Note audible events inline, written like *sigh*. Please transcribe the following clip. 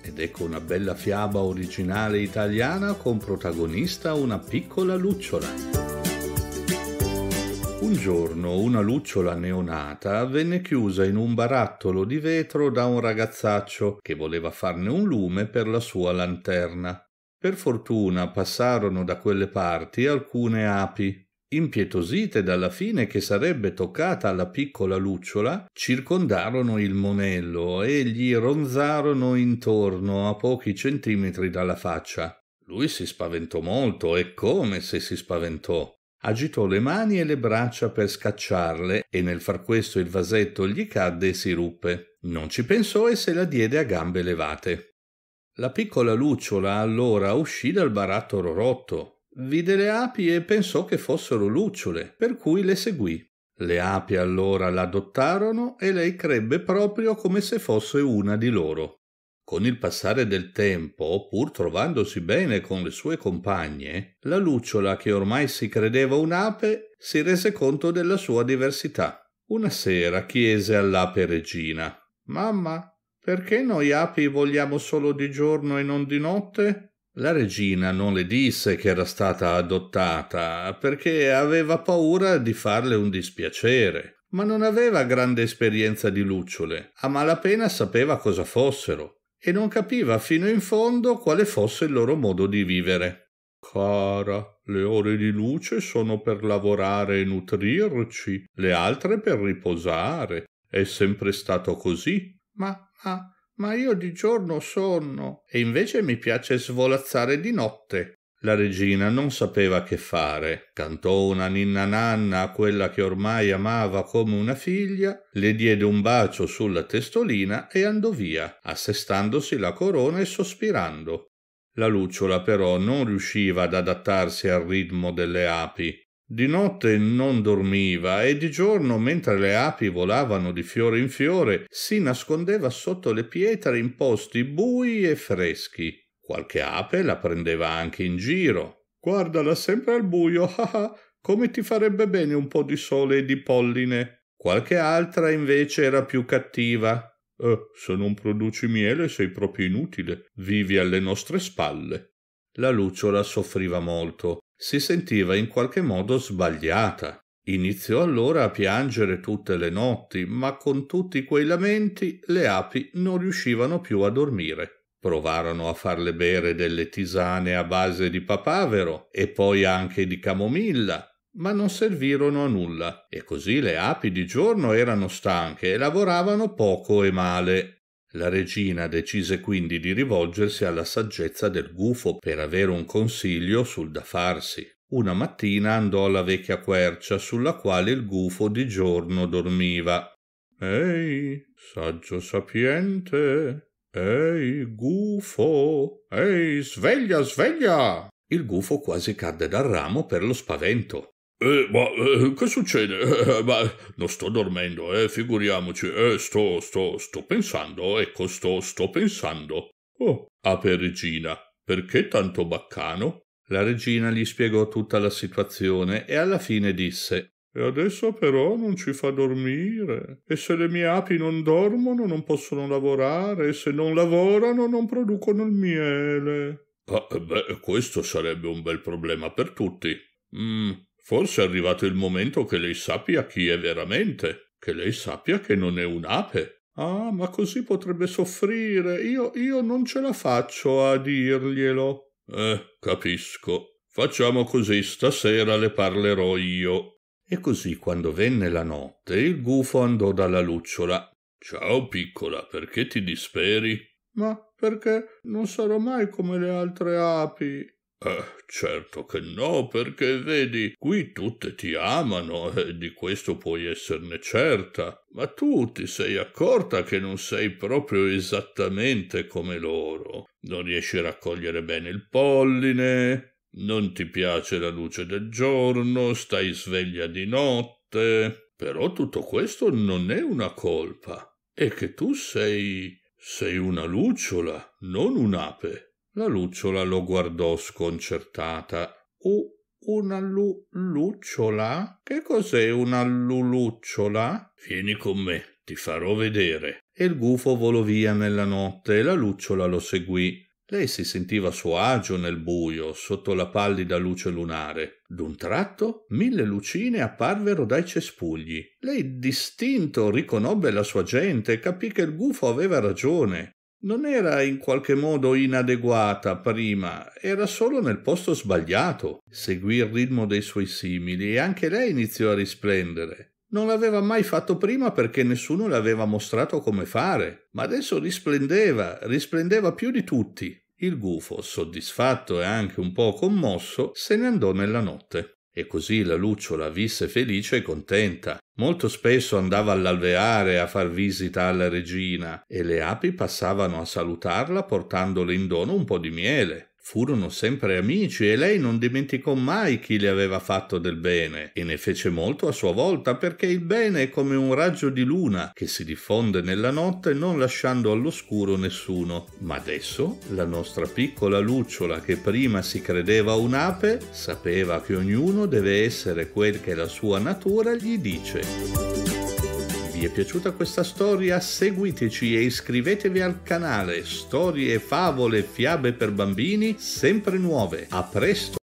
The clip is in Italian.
ed ecco una bella fiaba originale italiana con protagonista una piccola lucciola. Un giorno una lucciola neonata venne chiusa in un barattolo di vetro da un ragazzaccio che voleva farne un lume per la sua lanterna. Per fortuna passarono da quelle parti alcune api impietosite dalla fine che sarebbe toccata alla piccola lucciola, circondarono il monello e gli ronzarono intorno a pochi centimetri dalla faccia. Lui si spaventò molto e come se si spaventò. Agitò le mani e le braccia per scacciarle e nel far questo il vasetto gli cadde e si ruppe. Non ci pensò e se la diede a gambe levate. La piccola lucciola allora uscì dal barattolo rotto, vide le api e pensò che fossero lucciole, per cui le seguì. Le api allora l'adottarono e lei crebbe proprio come se fosse una di loro. Con il passare del tempo, pur trovandosi bene con le sue compagne, la lucciola che ormai si credeva un'ape si rese conto della sua diversità. Una sera chiese all'ape regina Mamma, perché noi api vogliamo solo di giorno e non di notte? La regina non le disse che era stata adottata perché aveva paura di farle un dispiacere, ma non aveva grande esperienza di lucciole, a malapena sapeva cosa fossero e non capiva fino in fondo quale fosse il loro modo di vivere. Cara, le ore di luce sono per lavorare e nutrirci, le altre per riposare. È sempre stato così. Ma, ma, ma io di giorno sonno e invece mi piace svolazzare di notte. La regina non sapeva che fare, cantò una ninna nanna a quella che ormai amava come una figlia, le diede un bacio sulla testolina e andò via, assestandosi la corona e sospirando. La lucciola però non riusciva ad adattarsi al ritmo delle api di notte non dormiva e di giorno, mentre le api volavano di fiore in fiore, si nascondeva sotto le pietre in posti bui e freschi. Qualche ape la prendeva anche in giro. Guardala sempre al buio, *laughs* ah come ti farebbe bene un po' di sole e di polline. Qualche altra invece era più cattiva. Eh, se non produci miele sei proprio inutile, vivi alle nostre spalle. La lucciola soffriva molto si sentiva in qualche modo sbagliata. Iniziò allora a piangere tutte le notti, ma con tutti quei lamenti le api non riuscivano più a dormire. Provarono a farle bere delle tisane a base di papavero e poi anche di camomilla, ma non servirono a nulla, e così le api di giorno erano stanche e lavoravano poco e male, la regina decise quindi di rivolgersi alla saggezza del gufo per avere un consiglio sul da farsi. Una mattina andò alla vecchia quercia sulla quale il gufo di giorno dormiva. Ehi, saggio sapiente, ehi, gufo, ehi, sveglia, sveglia! Il gufo quasi cadde dal ramo per lo spavento. Eh, ma eh, che succede? Eh, *laughs* ma non sto dormendo, eh, figuriamoci. Eh, sto, sto, sto pensando, ecco, sto, sto pensando. Oh, ape regina, perché tanto baccano? La regina gli spiegò tutta la situazione e alla fine disse e adesso però non ci fa dormire. E se le mie api non dormono non possono lavorare, e se non lavorano non producono il miele. Ah, eh, beh, questo sarebbe un bel problema per tutti. Mm, Forse è arrivato il momento che lei sappia chi è veramente, che lei sappia che non è un'ape. Ah, ma così potrebbe soffrire. Io, io non ce la faccio a dirglielo. Eh, capisco. Facciamo così, stasera le parlerò io. E così, quando venne la notte, il gufo andò dalla lucciola. Ciao piccola, perché ti disperi? Ma perché non sarò mai come le altre api. Eh, certo che no, perché vedi, qui tutte ti amano e eh, di questo puoi esserne certa, ma tu ti sei accorta che non sei proprio esattamente come loro. Non riesci a raccogliere bene il polline, non ti piace la luce del giorno, stai sveglia di notte. Però tutto questo non è una colpa, è che tu sei... sei una lucciola, non un'ape. La lucciola lo guardò sconcertata. U una lu- lucciola? Che cos'è una lulucciola? Vieni con me, ti farò vedere. E il gufo volò via nella notte e la lucciola lo seguì. Lei si sentiva a suo agio nel buio, sotto la pallida luce lunare. D'un tratto mille lucine apparvero dai cespugli. Lei distinto riconobbe la sua gente e capì che il gufo aveva ragione. Non era in qualche modo inadeguata prima, era solo nel posto sbagliato. Seguì il ritmo dei suoi simili e anche lei iniziò a risplendere. Non l'aveva mai fatto prima perché nessuno le aveva mostrato come fare, ma adesso risplendeva, risplendeva più di tutti. Il gufo, soddisfatto e anche un po' commosso, se ne andò nella notte. E così la lucciola visse felice e contenta. Molto spesso andava all'alveare a far visita alla regina e le api passavano a salutarla portandole in dono un po' di miele. Furono sempre amici e lei non dimenticò mai chi le aveva fatto del bene e ne fece molto a sua volta perché il bene è come un raggio di luna che si diffonde nella notte non lasciando all'oscuro nessuno. Ma adesso la nostra piccola lucciola che prima si credeva un'ape sapeva che ognuno deve essere quel che la sua natura gli dice vi è piaciuta questa storia seguiteci e iscrivetevi al canale Storie, favole, fiabe per bambini, sempre nuove. A presto!